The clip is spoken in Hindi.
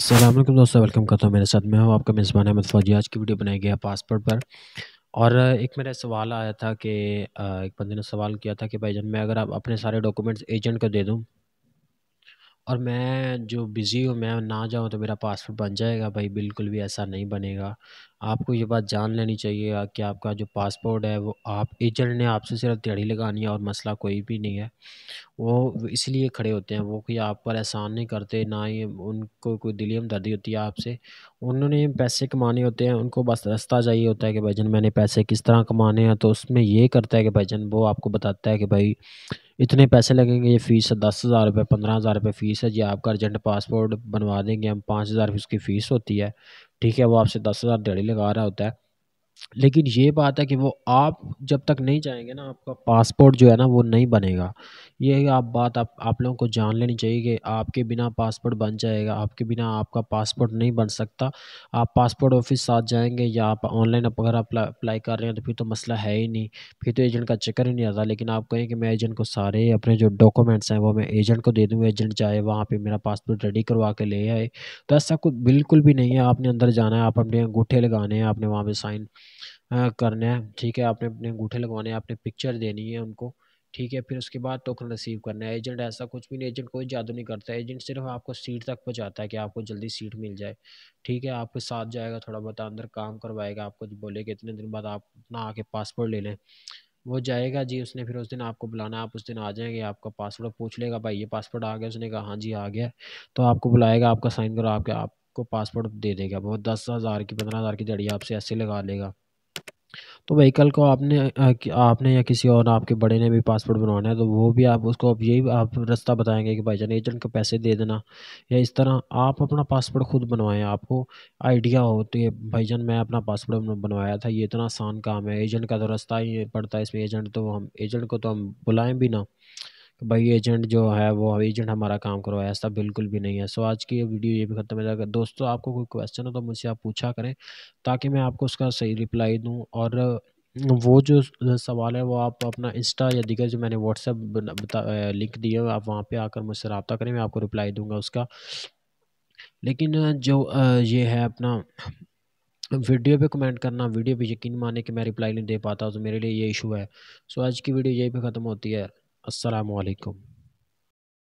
असलम दोस्तों वेलकम करता हूँ मेरे साथ मैं हूँ आपका मेज़बान अहमद फ़ौजी आज की वीडियो बनाई गया पासपोर्ट पर और एक मेरा सवाल आया था कि एक बंदे ने सवाल किया था कि भाई जब मैं अगर आप अपने सारे डॉक्यूमेंट्स एजेंट को दे दूँ और मैं जो बिज़ी हूँ मैं ना जाऊँ तो मेरा पासपोर्ट बन जाएगा भाई बिल्कुल भी ऐसा नहीं बनेगा आपको ये बात जान लेनी चाहिए कि आपका जो पासपोर्ट है वो आप एजेंट ने आपसे सिर्फ दिहाड़ी लगानी है और मसला कोई भी नहीं है वो इसलिए खड़े होते हैं वो कि आप पर एहसान नहीं करते ना ही उनको कोई दिली हमदर्दी होती है आपसे उन्होंने पैसे कमाने होते हैं उनको बस रास्ता चाहिए होता है कि भाई मैंने पैसे किस तरह कमाने हैं तो उसमें ये करता है कि भाई वो आपको बताता है कि भाई इतने पैसे लगेंगे ये फ़ीस है दस हज़ार रुपये पंद्रह हज़ार रुपये फ़ीस है जी आपका अर्जेंट पासपोर्ट बनवा देंगे हम पाँच हज़ार उसकी फ़ीस होती है ठीक है वो आपसे दस हज़ार डेढ़ी लगा रहा होता है लेकिन ये बात है कि वो आप जब तक नहीं जाएंगे ना आपका पासपोर्ट जो है ना वो नहीं बनेगा ये आप बात आप आप लोगों को जान लेनी चाहिए कि आपके बिना पासपोर्ट बन जाएगा आपके बिना आपका पासपोर्ट नहीं बन सकता आप पासपोर्ट ऑफिस साथ जाएंगे या आप ऑनलाइन अगर अप्लाई कर रहे हैं तो फिर तो मसला है ही नहीं फिर तो एजेंट का चक्कर ही नहीं आता लेकिन आप कहें कि मैं एजेंट को सारे अपने जो डॉक्यूमेंट्स हैं वो मैं एजेंट को दे दूँ एजेंट जाए वहाँ पर मेरा पासपोर्ट रेडी करवा के ले आए तो ऐसा कुछ बिल्कुल भी नहीं है आपने अंदर जाना है आप अपने अंगूठे लगाने हैं आपने वहाँ पर साइन करना है, ठीक है? आपने अपने अंगूठे लगवाने हैं, आपने पिक्चर देनी है उनको, ठीक है? फिर उसके बाद टोकन रिसीव करना है। एजेंट ऐसा कुछ भी नहीं एजेंट कोई जादू नहीं करता है, एजेंट सिर्फ़ आपको सीट तक पहुँचाता है कि आपको जल्दी सीट मिल जाए, ठीक है? आपके साथ जाएगा थोड़ा बहुत अंदर काम करवाएगा, आपको बोलेगा इतने दिन बाद आप अपना आके पासपोर्ट ले लें। वो जाएगा जी, उसने फिर उस दिन आपको बुलाना है, आप उस दिन आ जाएँगे, आपका पासपोर्ट पूछ लेगा, "भाई ये पासपोर्ट आ गया?" उसने कहा, "हाँ जी, आ गया तो आपको बुलाएगा, आपका साइन करो आपके आपको पासपोर्ट दे देगा। वो हज़ार की पंद्रह हज़ार की दड़ी आपसे ऐसे लगा लेगा। तो व्हीकल को आपने आपने या किसी और आपके बड़े ने भी पासपोर्ट बनवाना है तो वो भी आप उसको अब यही आप रास्ता बताएंगे कि भाई जान एजेंट को पैसे दे देना या इस तरह आप अपना पासपोर्ट खुद बनवाएं आपको आइडिया हो तो ये जान मैं अपना पासपोर्ट बनवाया था ये इतना आसान काम है एजेंट का तो रास्ता ही पड़ता है इसमें एजेंट तो हम एजेंट को तो हम बुलाएँ भी ना भाई एजेंट जो है वो एजेंट हमारा काम करवाया ऐसा बिल्कुल भी नहीं है सो आज की ये वीडियो ये भी ख़त्म हो जाएगा दोस्तों आपको कोई क्वेश्चन हो तो मुझसे आप पूछा करें ताकि मैं आपको उसका सही रिप्लाई दूँ और वो जो सवाल है वो आप अपना इंस्टा या दिगर जो मैंने व्हाट्सएप लिंक दिया आप वहाँ पे आकर मुझसे रबता करें मैं आपको रिप्लाई दूंगा उसका लेकिन जो ये है अपना वीडियो पे कमेंट करना वीडियो पे यकीन माने कि मैं रिप्लाई नहीं दे पाता तो मेरे लिए ये इशू है सो आज की वीडियो यही पे ख़त्म होती है السلام عليكم